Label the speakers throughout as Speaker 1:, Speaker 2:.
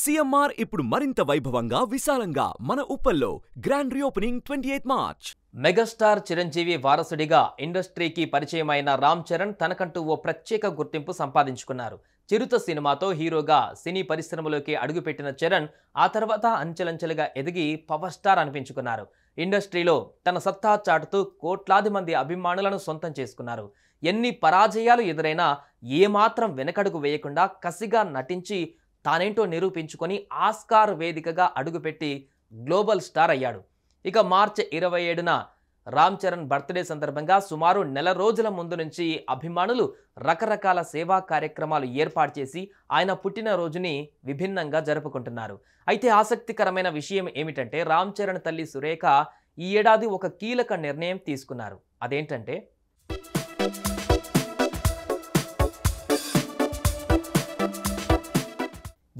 Speaker 1: CMR ఇప్పుడు మరింత వైభవంగా విశాలంగా మన ఉప్పల్లో grand reopening twenty eighth March megastar Chiranjeevi వారసుడిగా ఇండస్ట్రీకి పరిచయమైన రామ్ చరణ్ తనకంటూ ఓ ప్రత్యేక గుర్తింపు సంపాదించుకున్నారు చిరుత సినిమాతో హీరోగా సినీ పరిశ్రమలోకి అడుగుపెట్టిన చరణ్ ఆ తర్వాత అంచెలంచెలుగా ఎదిగి పవర్ స్టార్ అనిపించుకున్నారు ఇండస్ట్రీలో తన సత్తా చాటుతూ కోట్లాది మంది అభిమానులను సొంతం చేసుకున్నారు ఎన్ని పరాజయాలు ఎదురైనా ఏమాత్రం వెనకడుగు వేయకుండా కసిగా నటించి తానేంటో నిరూపించుకొని ఆస్కార్ వేదికగా అడుగుపెట్టి గ్లోబల్ స్టార్ అయ్యాడు ఇక మార్చి ఇరవై ఏడున రామ్ చరణ్ బర్త్డే సందర్భంగా సుమారు నెల రోజుల ముందు నుంచి అభిమానులు రకరకాల సేవా కార్యక్రమాలు ఏర్పాటు చేసి ఆయన పుట్టినరోజుని విభిన్నంగా జరుపుకుంటున్నారు అయితే ఆసక్తికరమైన విషయం ఏమిటంటే రామ్ చరణ్ తల్లి సురేఖ ఈ ఏడాది ఒక కీలక నిర్ణయం తీసుకున్నారు అదేంటంటే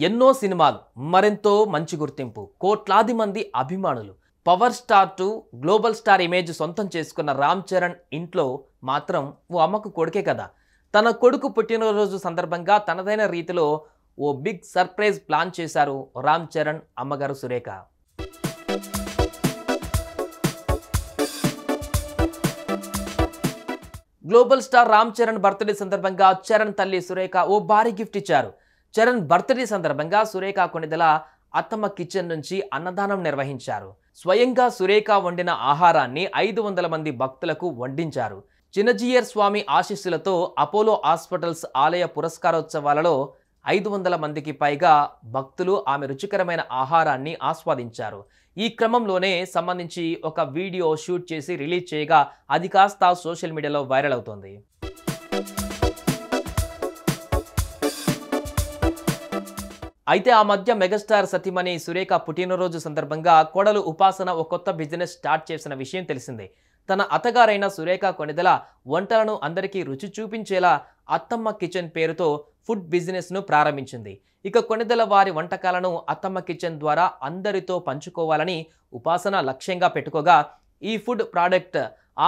Speaker 1: ఎన్నో సినిమాలు మరెంతో మంచి గుర్తింపు కోట్లాది మంది అభిమానులు power star to global star image సొంతం చేసుకున్న రామ్ చరణ్ ఇంట్లో మాత్రం ఓ అమ్మకు కొడుకే కదా తన కొడుకు పుట్టినరోజు సందర్భంగా తనదైన రీతిలో ఓ బిగ్ సర్ప్రైజ్ ప్లాన్ చేశారు రామ్ చరణ్ అమ్మగారు Surekha global star Ram Charan birthday సందర్భంగా చరణ్ తల్లి సురేఖ ఓ భారీ గిఫ్ట్ ఇచ్చారు చరణ్ బర్త్డే సందర్భంగా సురేఖ కొనిదల అత్తమ్మ కిచెన్ నుంచి అన్నదానం నిర్వహించారు స్వయంగా సురేఖ వండిన ఆహారాన్ని ఐదు వందల మంది భక్తులకు వండించారు చిన్నజీయర్ స్వామి ఆశీస్సులతో అపోలో హాస్పిటల్స్ ఆలయ పురస్కారోత్సవాలలో ఐదు వందల మందికి పైగా భక్తులు ఆమె రుచికరమైన ఆహారాన్ని ఆస్వాదించారు ఈ క్రమంలోనే సంబంధించి ఒక వీడియో షూట్ చేసి రిలీజ్ చేయగా అది కాస్త సోషల్ మీడియాలో వైరల్ అవుతోంది అయితే ఆ మధ్య మెగాస్టార్ సతీమణి సురేఖ పుట్టినరోజు సందర్భంగా కోడలు ఉపాసన ఒక కొత్త బిజినెస్ స్టార్ట్ చేసిన విషయం తెలిసిందే తన అత్తగారైన సురేఖ కొనిదల వంటలను అందరికీ రుచి చూపించేలా అత్తమ్మ కిచెన్ పేరుతో ఫుడ్ బిజినెస్ను ప్రారంభించింది ఇక కొనిదల వారి వంటకాలను అత్తమ్మ కిచెన్ ద్వారా అందరితో పంచుకోవాలని ఉపాసన లక్ష్యంగా పెట్టుకోగా ఈ ఫుడ్ ప్రోడక్ట్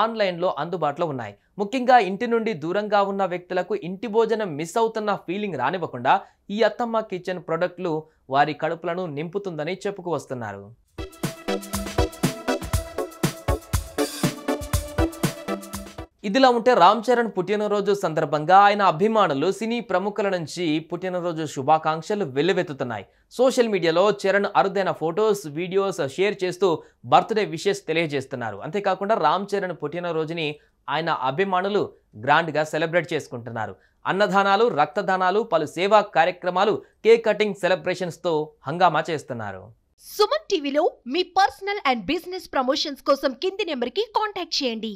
Speaker 1: ఆన్లైన్లో అందుబాటులో ఉన్నాయి ముఖ్యంగా ఇంటి నుండి దూరంగా ఉన్న వ్యక్తులకు ఇంటి భోజనం మిస్ అవుతున్న ఫీలింగ్ రానివ్వకుండా ఈ అత్తమ్మ కిచెన్ ప్రొడక్ట్లు వారి కడుపులను నింపుతుందని చెప్పుకు వస్తున్నారు ఇదిలా ఉంటే రామ్ చరణ్ పుట్టినరోజు సందర్భంగా ఆయన అభిమానులు సినీ ప్రముఖుల నుంచి పుట్టినరోజు శుభాకాంక్షలు వెల్లువెత్తుతున్నాయి సోషల్ మీడియాలో చరణ్ అరుదైన ఫొటోస్ వీడియోస్ షేర్ చేస్తూ బర్త్డే విషెస్ తెలియజేస్తున్నారు అంతేకాకుండా రామ్ చరణ్ పుట్టినరోజుని ఆయన అభిమానులు గ్రాండ్గా సెలబ్రేట్ చేసుకుంటున్నారు అన్నదానాలు రక్తదానాలు పలు సేవా కార్యక్రమాలు కేక్ కటింగ్ సెలబ్రేషన్స్తో హంగామా చేస్తున్నారు సుమన్ టీవీలో మీ పర్సనల్ అండ్ బిజినెస్ ప్రమోషన్స్ కోసం కింది నెంబర్కి కాంటాక్ట్ చేయండి